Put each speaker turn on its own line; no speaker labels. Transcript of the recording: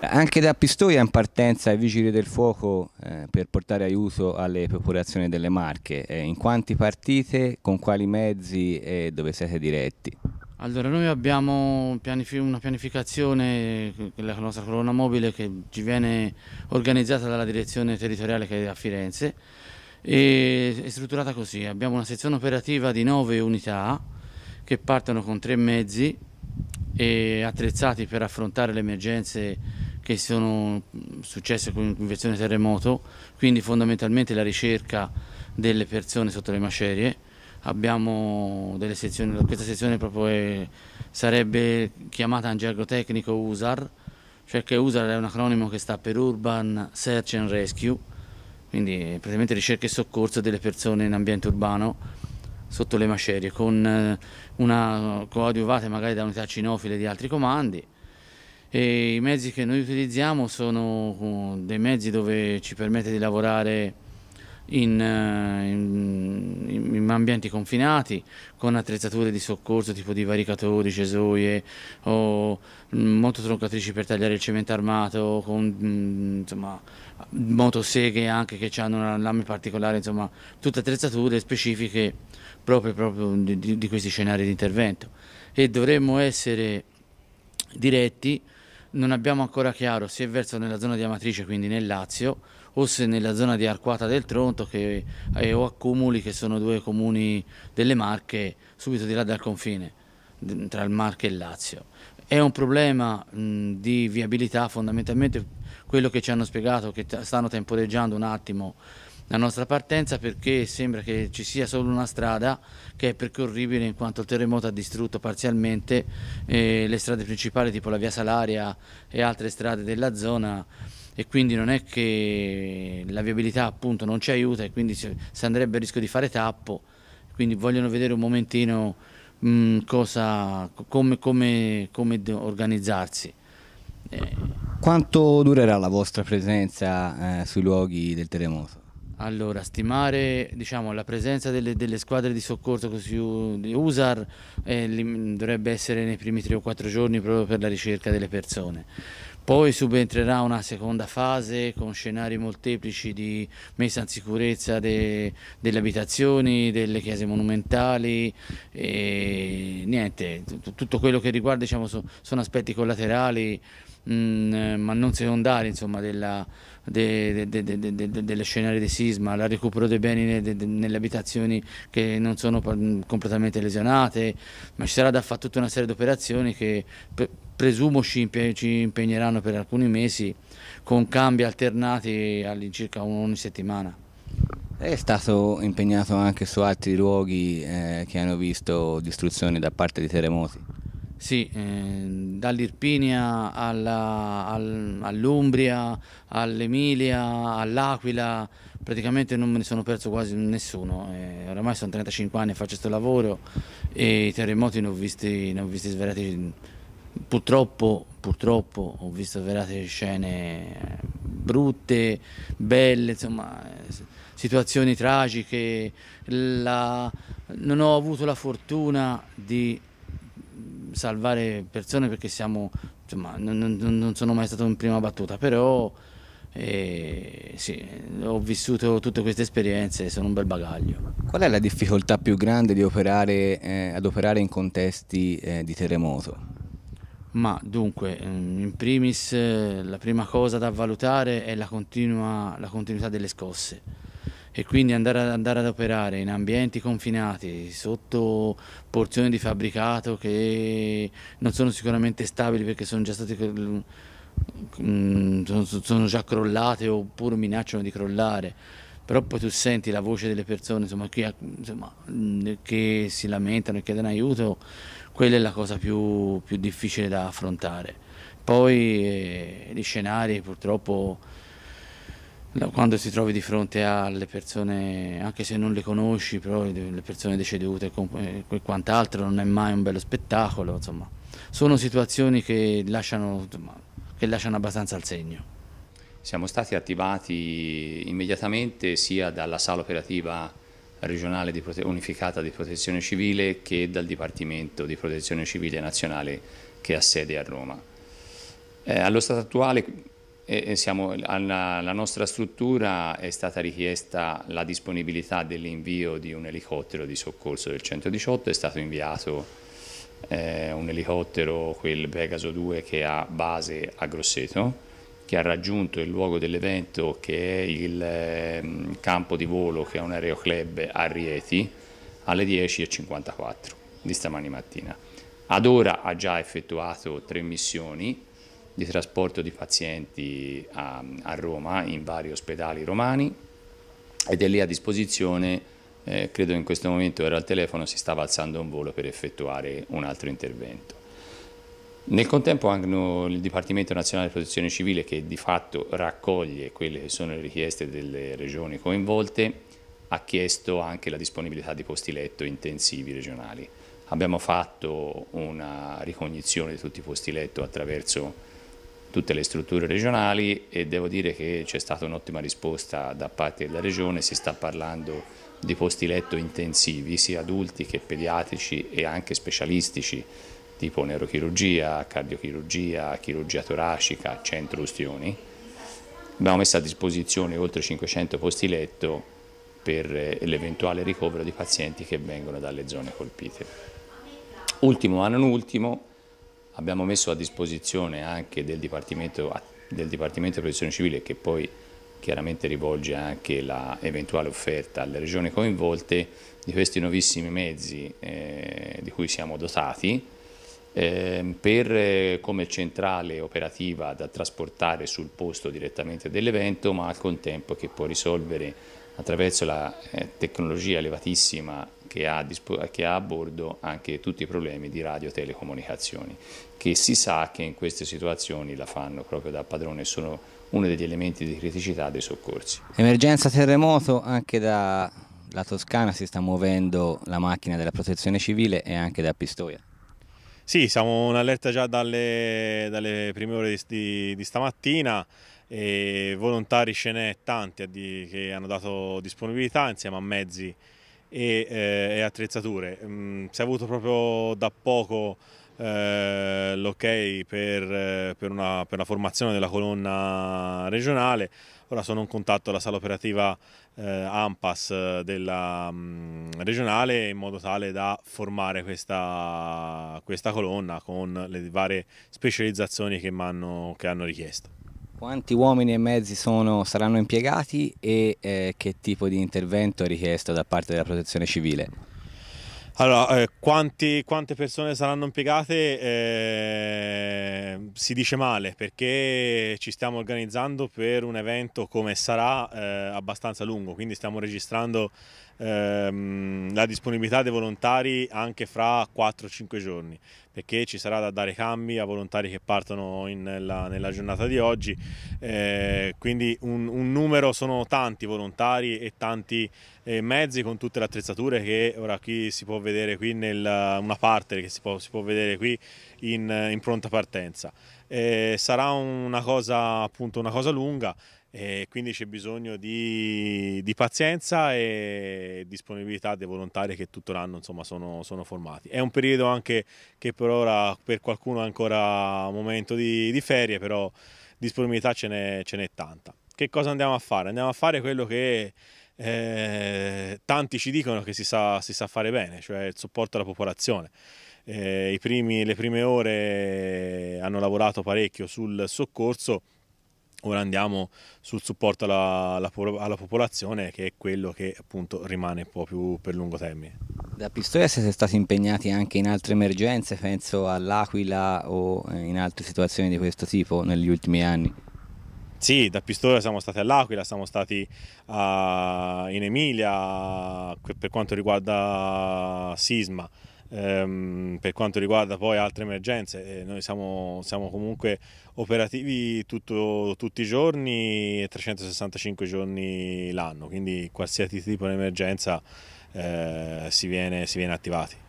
Anche da Pistoia in partenza i vigili del fuoco eh, per portare aiuto alle popolazioni delle Marche. Eh, in quanti partite, con quali mezzi e eh, dove siete diretti?
Allora, noi abbiamo pianifi una pianificazione, eh, la nostra colonna mobile che ci viene organizzata dalla direzione territoriale che è a Firenze e è strutturata così. Abbiamo una sezione operativa di nove unità che partono con tre mezzi attrezzati per affrontare le emergenze che sono successe con l'invenzione terremoto, quindi fondamentalmente la ricerca delle persone sotto le macerie. Abbiamo delle sezioni, questa sezione è, sarebbe chiamata in gergo tecnico USAR, cioè che USAR è un acronimo che sta per Urban Search and Rescue, quindi praticamente ricerca e soccorso delle persone in ambiente urbano sotto le macerie, con eh, una coadiuvate magari da unità cinofile di altri comandi e I mezzi che noi utilizziamo sono uh, dei mezzi dove ci permette di lavorare uh, in, in, in, ambienti confinati con attrezzature di soccorso tipo di varicatori, cesoie o mm, mototroncatrici per tagliare il cemento armato con mm, insomma, motoseghe anche che hanno una lame particolare insomma tutte attrezzature specifiche proprio, proprio di, di questi scenari di intervento e dovremmo essere diretti non abbiamo ancora chiaro se è verso nella zona di Amatrice, quindi nel Lazio, o se nella zona di Arquata del Tronto che, e, eh, o Accumuli, che sono due comuni delle Marche, subito di là dal confine, tra il Marche e il Lazio. È un problema mh, di viabilità, fondamentalmente quello che ci hanno spiegato, che stanno temporeggiando un attimo la nostra partenza perché sembra che ci sia solo una strada che è percorribile in quanto il terremoto ha distrutto parzialmente eh, le strade principali tipo la via Salaria e altre strade della zona e quindi non è che la viabilità appunto non ci aiuta e quindi si, si andrebbe a rischio di fare tappo quindi vogliono vedere un momentino mh, mm, cosa, come, come, come organizzarsi. Eh. Quanto durerà la vostra presenza eh, sui luoghi del terremoto? Allora, stimare diciamo, la presenza delle, delle, squadre di soccorso così, di USAR eh, dovrebbe essere nei primi tre o quattro giorni proprio per la ricerca delle persone. Poi subentrerà una seconda fase con scenari molteplici di messa in sicurezza de, delle abitazioni, delle chiese monumentali, e niente, tutto quello che riguarda diciamo, so, sono aspetti collaterali Mm, eh, ma non secondari insomma, della, delle scenarie di sisma, il recupero dei beni nelle abitazioni che non sono mm, completamente lesionate, ma ci sarà da fare tutta una serie di operazioni che presumo ci, impegneranno per alcuni mesi con cambi alternati all'incirca ogni settimana.
È stato impegnato anche su altri luoghi eh, che hanno visto distruzioni da parte di terremoti?
Sì, eh, dall'Irpinia alla, al, all'Umbria, all'Emilia, all'Aquila, praticamente non me ne sono perso quasi nessuno. Eh, oramai sono 35 anni che faccio questo lavoro e i terremoti ne ho visti, ne ho visti sverati, purtroppo, purtroppo ho visto sverate scene brutte, belle, insomma situazioni tragiche, la, non ho avuto la fortuna di salvare persone perché siamo, insomma, non, non, non sono mai stato in prima battuta, però e eh, sì, ho vissuto tutte queste esperienze e sono un bel bagaglio.
Qual è la difficoltà più grande di operare, eh, ad operare in contesti eh, di
terremoto? Ma dunque, ehm, in primis eh, la prima cosa da valutare è la, continua, la continuità delle scosse e quindi andare, andare, ad operare in ambienti confinati, sotto porzioni di fabbricato che non sono sicuramente stabili perché sono già, state mm, sono già crollate oppure minacciano di crollare. Però poi tu senti la voce delle persone insomma, che, insomma, mm, che, si lamentano e chiedono aiuto, quella è la cosa più, più difficile da affrontare. Poi eh, gli scenari purtroppo quando si trovi di fronte alle persone, anche se non le conosci, però le persone decedute e quant'altro, non è mai un bello spettacolo, insomma, sono situazioni che lasciano, che lasciano abbastanza al segno.
Siamo stati attivati immediatamente sia dalla sala operativa regionale di unificata di protezione civile che dal Dipartimento di protezione civile nazionale che ha sede a Roma. Eh, allo stato attuale e siamo, alla, alla, nostra struttura è stata richiesta la disponibilità dell'invio di un elicottero di soccorso del 118, è stato inviato eh, un elicottero, quel Pegaso 2 che ha base a Grosseto, che ha raggiunto il luogo dell'evento che è il eh, campo di volo che è un aeroclub a Rieti alle 10.54 di stamani mattina. Ad ora ha già effettuato tre missioni di trasporto di pazienti a, a Roma in vari ospedali romani ed è lì a disposizione eh, credo in questo momento era al telefono, si stava alzando un volo per effettuare un altro intervento. Nel contempo hanno il Dipartimento Nazionale di Protezione Civile che di fatto raccoglie quelle che sono le richieste delle regioni coinvolte ha chiesto anche la disponibilità di posti letto intensivi regionali. Abbiamo fatto una ricognizione di tutti i posti letto attraverso tutte le strutture regionali e devo dire che c'è stata un'ottima risposta da parte della Regione, si sta parlando di posti letto intensivi, sia adulti che pediatrici e anche specialistici, tipo neurochirurgia, cardiochirurgia, chirurgia toracica, centro ustioni. Abbiamo messo a disposizione oltre 500 posti letto per eh, l'eventuale ricovero di pazienti che vengono dalle zone colpite. Ultimo ma non ultimo, abbiamo messo a disposizione anche del Dipartimento, del Dipartimento di Protezione Civile che poi chiaramente rivolge anche l'eventuale offerta alle regioni coinvolte di questi nuovissimi mezzi eh, di cui siamo dotati ehm, eh, per come centrale operativa da trasportare sul posto direttamente dell'evento ma al contempo che può risolvere attraverso la eh, tecnologia elevatissima che ha, che ha, a bordo anche tutti i problemi di radio telecomunicazioni, che si sa che in queste situazioni la fanno proprio da padrone, e sono uno degli elementi di criticità dei soccorsi.
Emergenza terremoto anche dalla Toscana si sta muovendo la macchina della protezione civile e anche da Pistoia.
Sì, siamo in allerta già dalle, dalle prime ore di, di stamattina e volontari ce n'è tanti che hanno dato disponibilità insieme a mezzi e, eh, e attrezzature. Mm, si è avuto proprio da poco eh, l'ok per, per, per la formazione della colonna regionale, ora sono in contatto alla sala operativa eh, AMPAS eh, della mh, mm, regionale in modo tale da formare questa, questa colonna con le varie specializzazioni che, che hanno richiesto. Quanti uomini e
mezzi sono, saranno impiegati e eh, che tipo di intervento è richiesto da parte della protezione civile?
Allora, eh, quanti, quante persone saranno impiegate eh, si dice male perché ci stiamo organizzando per un evento come sarà eh, abbastanza lungo, quindi stiamo registrando ehm, la disponibilità dei volontari anche fra 4-5 giorni perché ci sarà da dare cambi a volontari che partono in, nella, nella, giornata di oggi, eh, quindi un, un numero sono tanti volontari e tanti mezzi con tutte le attrezzature che ora qui si può vedere qui nel, una parte che si può, si può vedere qui in, in pronta partenza. Eh, sarà una cosa appunto una cosa lunga e quindi c'è bisogno di, di, pazienza e disponibilità dei volontari che tutto l'anno insomma, sono, sono, formati. È un periodo anche che per ora per qualcuno è ancora un momento di, di ferie, però disponibilità ce n'è tanta. Che cosa andiamo a fare? Andiamo a fare quello che eh, tanti ci dicono che si sa, si sa, fare bene, cioè il supporto alla popolazione. Eh, primi, le prime ore hanno lavorato parecchio sul soccorso, ora andiamo sul supporto alla, alla, alla popolazione che è quello che appunto rimane un po' più per lungo termine.
Da Pistoia siete stati impegnati anche in altre emergenze, penso all'Aquila o eh, in altre situazioni di questo tipo negli ultimi anni? Sì, da
Pistoia siamo stati all'Aquila, siamo stati uh, in Emilia per quanto riguarda Sisma. Um, per quanto riguarda poi altre emergenze, noi siamo, siamo, comunque operativi tutto, tutti i giorni e 365 giorni l'anno, quindi qualsiasi tipo di emergenza eh, si, viene, si viene attivati.